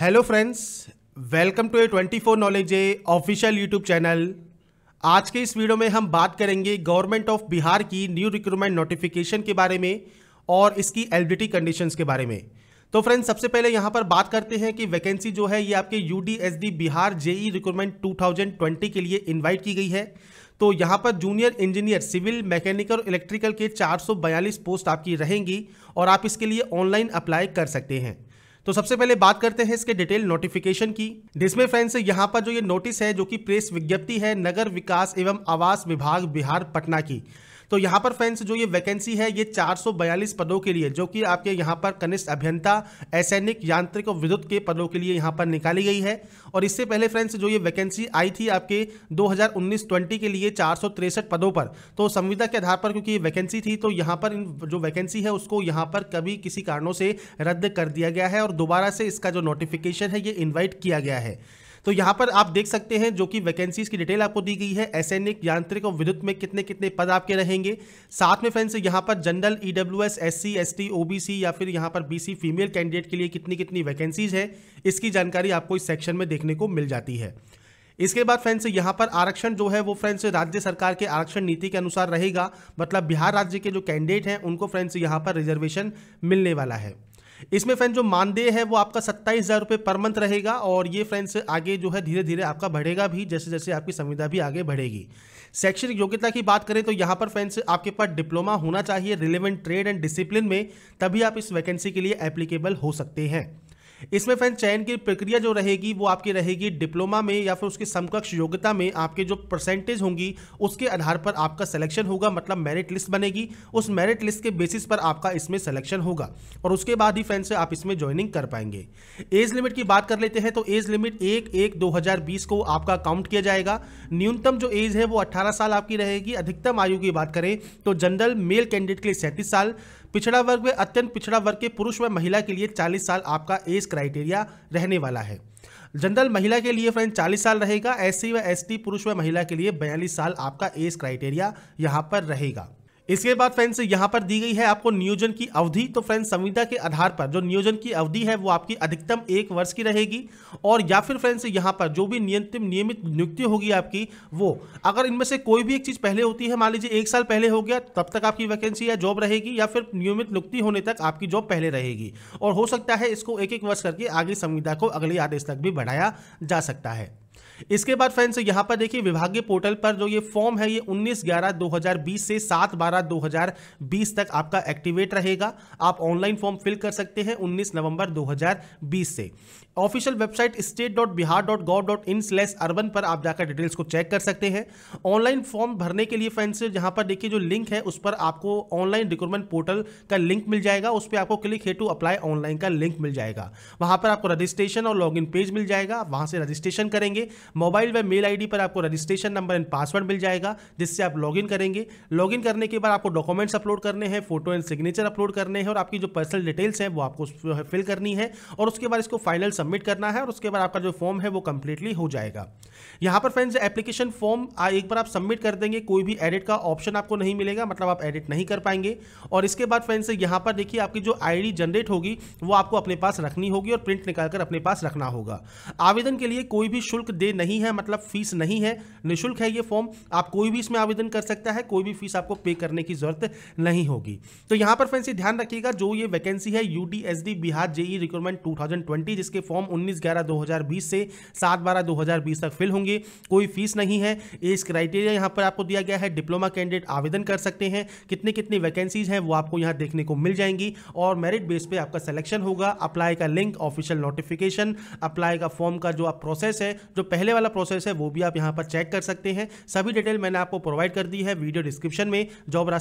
hello friends welcome to A twenty four knowledge A official YouTube channel आज के इस video में हम बात करेंगे गवर्नमेंट ऑफ बिहार की न्यू रिक्रूटमेंट नोटिफिकेशन के बारे में और इसकी एलिडिटी कंडीशंस के बारे में तो फ्रेंड्स सबसे पहले यहाँ पर बात करते हैं कि वैकेंसी जो है ये आपके U Bihar JE recruitment two के लिए इन्वाइट की गई है तो यहाँ पर जूनियर इंजीनियर सिविल मैकेनिकल और इलेक्ट्रिकल के 442 पोस्ट आपकी रहेंगी और आप इसके लिए ऑनलाइन अप्लाई कर सकते हैं तो सबसे पहले बात करते हैं इसके डिटेल नोटिफिकेशन की जिसमें फ्रेंड्स यहाँ पर जो ये नोटिस है जो कि प्रेस विज्ञप्ति है नगर विकास एवं आवास विभाग बिहार पटना की तो यहाँ पर फ्रेंड्स जो ये वैकेंसी है ये 442 पदों के लिए जो कि आपके यहाँ पर कनिष्ठ अभियंता असैनिक यांत्रिक और विद्युत के पदों के लिए यहाँ पर निकाली गई है और इससे पहले फ्रेंड्स जो ये वैकेंसी आई थी आपके 2019-20 के लिए चार पदों पर तो संविदा के आधार पर क्योंकि ये वैकेंसी थी तो यहाँ पर जो वैकेंसी है उसको यहाँ पर कभी किसी कारणों से रद्द कर दिया गया है और दोबारा से इसका जो नोटिफिकेशन है ये इन्वाइट किया गया है तो यहाँ पर आप देख सकते हैं जो कि वैकेंसीज की डिटेल आपको दी गई है एसएनिक यांत्रिक और विद्युत में कितने कितने पद आपके रहेंगे साथ में फ्रेंड्स यहाँ पर general E W S S C S T OBC या फिर यहाँ पर बीसी फीमेल कैंडिडेट के लिए कितनी कितनी वैकेंसीज है इसकी जानकारी आपको इस सेक्शन में देखने को मिल जाती है इसके बाद फ्रेंड्स यहां पर आरक्षण जो है वो फ्रेंड्स राज्य सरकार के आरक्षण नीति के अनुसार रहेगा मतलब बिहार राज्य के जो कैंडिडेट हैं उनको फ्रेंड्स यहाँ पर रिजर्वेशन मिलने वाला है इसमें फ्रेंड जो मानदेय है वो आपका सत्ताईस हज़ार रुपये पर मंथ रहेगा और ये फ्रेंड्स आगे जो है धीरे धीरे आपका बढ़ेगा भी जैसे जैसे आपकी संविधा भी आगे बढ़ेगी शैक्षणिक योग्यता की बात करें तो यहाँ पर फ्रेंड्स आपके पास डिप्लोमा होना चाहिए रिलेवेंट ट्रेड एंड डिसिप्लिन में तभी आप इस वैकेंसी के लिए एप्लीकेबल हो सकते हैं इसमें फ्रेंड चयन की प्रक्रिया जो रहेगी वो आपकी रहेगी डिप्लोमा में या फिर उसके समकक्ष योग्यता में आपके जो परसेंटेज होंगी उसके आधार पर आपका सिलेक्शन होगा मतलब मेरिट लिस्ट बनेगी उस मेरिट लिस्ट के बेसिस पर आपका इसमें सिलेक्शन होगा और उसके बाद ही फ्रेंड से आप इसमें ज्वाइनिंग कर पाएंगे एज लिमिट की बात कर लेते हैं तो एज लिमिट एक एक दो को आपका काउंट किया जाएगा न्यूनतम जो एज है वो अट्ठारह साल आपकी रहेगी अधिकतम आयु की बात करें तो जनरल मेल कैंडिडेट के लिए सैंतीस साल पिछड़ा वर्ग व अत्यंत पिछड़ा वर्ग के पुरुष व महिला के लिए चालीस साल आपका एज क्राइटेरिया रहने वाला है जनरल महिला के लिए फ्रेंड 40 साल रहेगा एससी व एसटी पुरुष व महिला के लिए बयालीस साल आपका एज क्राइटेरिया यहाँ पर रहेगा इसके बाद फ्रेंड्स यहाँ पर दी गई है आपको नियोजन की अवधि तो फ्रेंड्स संविदा के आधार पर जो नियोजन की अवधि है वो आपकी अधिकतम एक वर्ष की रहेगी और या फिर फ्रेंड्स यहाँ पर जो भी नियंत्रित नियमित नियुक्ति होगी आपकी वो अगर इनमें से कोई भी एक चीज़ पहले होती है मान लीजिए एक साल पहले हो गया तब तक आपकी वैकेंसी या जॉब रहेगी या फिर नियमित नियुक्ति होने तक आपकी जॉब पहले रहेगी और हो सकता है इसको एक एक वर्ष करके आगे संविदा को अगले आदेश तक भी बढ़ाया जा सकता है इसके बाद फ्रेंड्स यहां पर देखिए विभागीय पोर्टल पर जो ये फॉर्म है ये 19 ग्यारह 2020 से 7 बारह 2020 तक आपका एक्टिवेट रहेगा आप ऑनलाइन फॉर्म फिल कर सकते हैं 19 नवंबर 2020 से official website state dot Bihar dot gov dot in slash urban पर आप जाकर डिटेल्स को चेक कर सकते हैं ऑनलाइन फॉर्म भरने के लिए फ्रेंड्स यहाँ पर देखिए जो लिंक है उस पर आपको ऑनलाइन रिक्रूटमेंट पोर्टल का लिंक मिल जाएगा उस पर आपको क्लिक टू अप्लाई ऑनलाइन का लिंक मिल जाएगा वहाँ पर आपको रजिस्ट्रेशन और लॉग पेज मिल जाएगा वहाँ से रजिस्ट्रेशन करेंगे मोबाइल व मेल आई पर आपको रजिस्ट्रेशन नंबर एंड पासवर्ड मिल जाएगा जिससे आप लॉग करेंगे लॉग करने के बाद आपको डॉक्यूमेंट्स अपलोड करने हैं फोटो एंड सिग्नेचर अपलोड करने हैं और आपकी जो पर्सनल डिटेल्स हैं वो आपको फिल करनी है और उसके बाद इसको फाइनल सबमिट करना है और उसके बाद आपका जो फॉर्म है वो कंप्लीटली हो जाएगा यहाँ पर फ्रेंड्स एप्लीकेशन फॉर्म एक बार आप सबमिट कर देंगे कोई भी एडिट का ऑप्शन आपको नहीं मिलेगा मतलब आप एडिट नहीं कर पाएंगे और इसके बाद फ्रेंड्स यहाँ पर देखिए आपकी जो आई जनरेट होगी वो आपको अपने पास रखनी होगी और प्रिंट निकालकर अपने पास रखना होगा आवेदन के लिए कोई भी शुल्क दे नहीं है मतलब फीस नहीं है निःशुल्क है ये फॉर्म आप कोई भी इसमें आवेदन कर सकता है कोई भी फीस आपको पे करने की जरूरत नहीं होगी तो यहाँ पर फ्रेंड्स ध्यान रखिएगा जो ये वैकेंसी है यूडीएसडी बिहार जेई रिक्रूटमेंट 2020 जिसके फॉर्म फॉर्म उन्नीस ग्यारह दो से सात बारह दो तक फिल होंगे कोई फीस नहीं है एज क्राइटेरिया यहाँ पर आपको दिया गया है डिप्लोमा कैंडिडेट आवेदन कर सकते हैं कितनी कितनी वैकेंसीज हैं वो आपको यहाँ देखने को मिल जाएंगी और मेरिट बेस पर आपका सिलेक्शन होगा अप्लाई का लिंक ऑफिशियल नोटिफिकेशन अप्लाई का फॉर्म का जो आप प्रोसेस है जो पहले वाला प्रोसेस है वो भी आप यहाँ पर चेक कर सकते हैं सभी डिटेल मैंने आपको प्रोवाइड कर दी है वीडियो डिस्क्रिप्शन में जॉब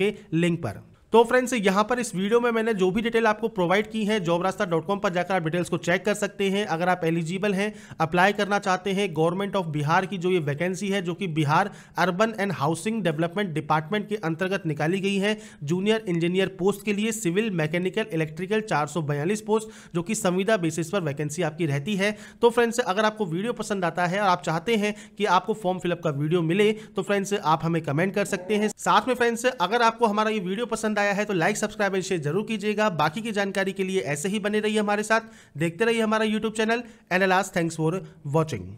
के लिंक पर तो फ्रेंड्स यहाँ पर इस वीडियो में मैंने जो भी डिटेल आपको प्रोवाइड की है जॉब रास्ता डॉट कॉम पर जाकर आप डिटेल्स को चेक कर सकते हैं अगर आप एलिजिबल हैं अप्लाई करना चाहते हैं गवर्नमेंट ऑफ बिहार की जो ये वैकेंसी है जो कि Bihar urban and housing development department के अंतर्गत निकाली गई है जूनियर इंजीनियर पोस्ट के लिए सिविल मैकेनिकल इलेक्ट्रिकल चार पोस्ट जो कि संविदा बेसिस पर वैकेंसी आपकी रहती है तो फ्रेंड्स अगर आपको वीडियो पसंद आता है और आप चाहते हैं कि आपको फॉर्म फिलअप का वीडियो मिले तो फ्रेंड्स आप हमें कमेंट कर सकते हैं साथ में फ्रेंड्स अगर आपको हमारा ये वीडियो पसंद आया है तो लाइक सब्सक्राइब एंड शेयर जरूर कीजिएगा बाकी की जानकारी के लिए ऐसे ही बने रहिए हमारे साथ देखते रहिए हमारा YouTube channel last thanks for watching